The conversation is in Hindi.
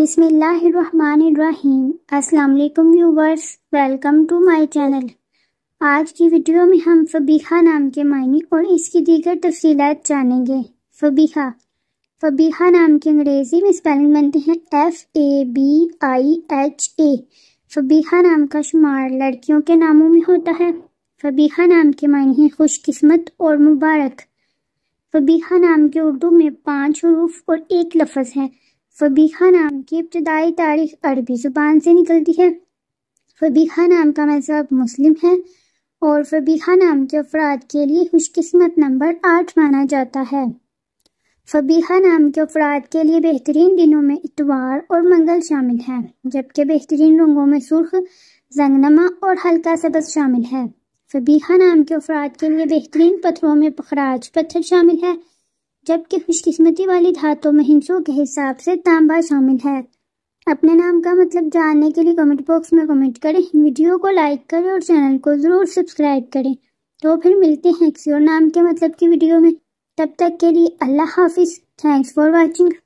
बिसमीम् अल्लाम viewers welcome to my channel आज की वीडियो में हम फ़बीहा नाम के मायने और इसकी दीगर तफसीत जानेंगे फ़बीहा फ़बीहा नाम के अंग्रेज़ी में स्पेलिंग बनते हैं F A B I H A Fabiha नाम का शुमार लड़कियों के नामों में होता है फ़बीहा नाम के मायने हैं खुशकिस्मत और मुबारक फ़बीहा नाम के उर्दू में पाँच हरूफ और एक लफज है फ़बीहा नाम की इब्तदाई तारीख अरबी ज़ुबान से निकलती है फ़बीहा नाम का मजहब मुस्लिम है और फ़बीहा नाम के अफराद के लिए खुशकस्मत नंबर आठ माना जाता है फ़बीहा नाम के अफराद के लिए बेहतरीन दिनों में इतवार और मंगल शामिल हैं जबकि बेहतरीन रंगों में सुर्ख जंगनमा और हल्का सबज शामिल है फ़बीहा नाम के अफराद के लिए बेहतरीन पत्थरों में पखराज पत्थर शामिल है जबकि खुशकिस्मती वाली धातों में हिंसों के हिसाब से तांबा शामिल है अपने नाम का मतलब जानने के लिए कमेंट बॉक्स में कमेंट करें वीडियो को लाइक करें और चैनल को ज़रूर सब्सक्राइब करें तो फिर मिलते हैं किसी और नाम के मतलब की वीडियो में तब तक के लिए अल्लाह हाफिज़ थैंक्स फॉर वॉचिंग